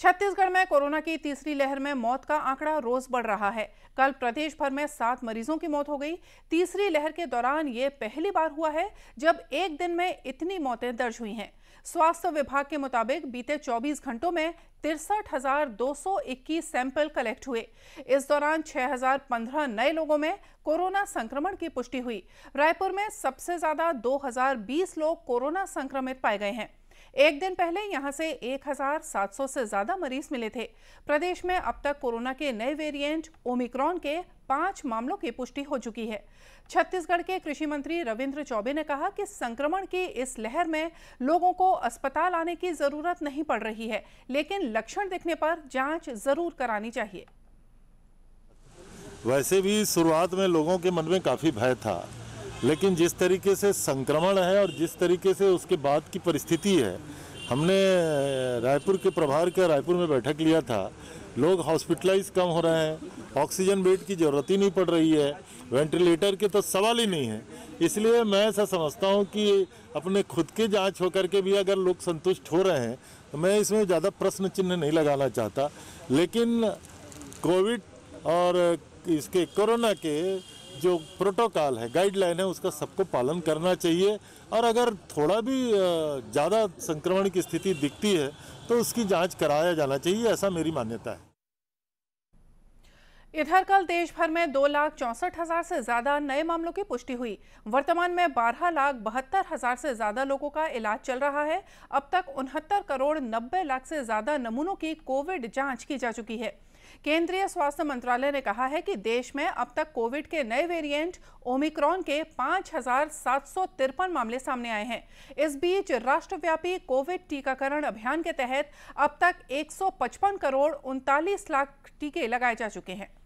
छत्तीसगढ़ में कोरोना की तीसरी लहर में मौत का आंकड़ा रोज बढ़ रहा है कल प्रदेश भर में सात मरीजों की मौत हो गई तीसरी लहर के दौरान ये पहली बार हुआ है जब एक दिन में इतनी मौतें दर्ज हुई हैं स्वास्थ्य विभाग के मुताबिक बीते 24 घंटों में तिरसठ सैंपल कलेक्ट हुए इस दौरान 6015 नए लोगों में कोरोना संक्रमण की पुष्टि हुई रायपुर में सबसे ज्यादा 2020 लोग कोरोना संक्रमित पाए गए हैं एक दिन पहले यहां से 1,700 से ज्यादा मरीज मिले थे प्रदेश में अब तक कोरोना के नए वेरिएंट ओमिक्रॉन के पांच मामलों की पुष्टि हो चुकी है छत्तीसगढ़ के कृषि मंत्री रविंद्र चौबे ने कहा कि संक्रमण की इस लहर में लोगों को अस्पताल आने की जरूरत नहीं पड़ रही है लेकिन लक्षण दिखने पर जांच जरूर करानी चाहिए वैसे भी शुरुआत में लोगों के मन में काफ़ी भय था लेकिन जिस तरीके से संक्रमण है और जिस तरीके से उसके बाद की परिस्थिति है हमने रायपुर के प्रभार का रायपुर में बैठक लिया था लोग हॉस्पिटलाइज कम हो रहे हैं ऑक्सीजन बेड की ज़रूरत ही नहीं पड़ रही है वेंटिलेटर के तो सवाल ही नहीं है इसलिए मैं ऐसा समझता हूँ कि अपने खुद के जांच होकर के भी अगर लोग संतुष्ट हो रहे हैं तो मैं इसमें ज़्यादा प्रश्न चिन्ह नहीं लगाना चाहता लेकिन कोविड और इसके कोरोना के जो प्रोटोकॉल है गाइडलाइन है उसका सबको पालन करना चाहिए और अगर थोड़ा भी ज़्यादा संक्रमण की स्थिति दिखती है तो उसकी जांच कराया जाना चाहिए ऐसा मेरी मान्यता है इधर कल देश भर में दो लाख चौंसठ हजार से ज्यादा नए मामलों की पुष्टि हुई वर्तमान में बारह लाख बहत्तर हजार से ज्यादा लोगों का इलाज चल रहा है अब तक उनहत्तर करोड़ नब्बे लाख से ज्यादा नमूनों की कोविड जांच की जा चुकी है केंद्रीय स्वास्थ्य मंत्रालय ने कहा है कि देश में अब तक कोविड के नए वेरिएंट ओमिक्रॉन के पांच मामले सामने आए हैं इस बीच राष्ट्रव्यापी कोविड टीकाकरण अभियान के तहत अब तक 155 करोड़ उनतालीस लाख टीके लगाए जा चुके हैं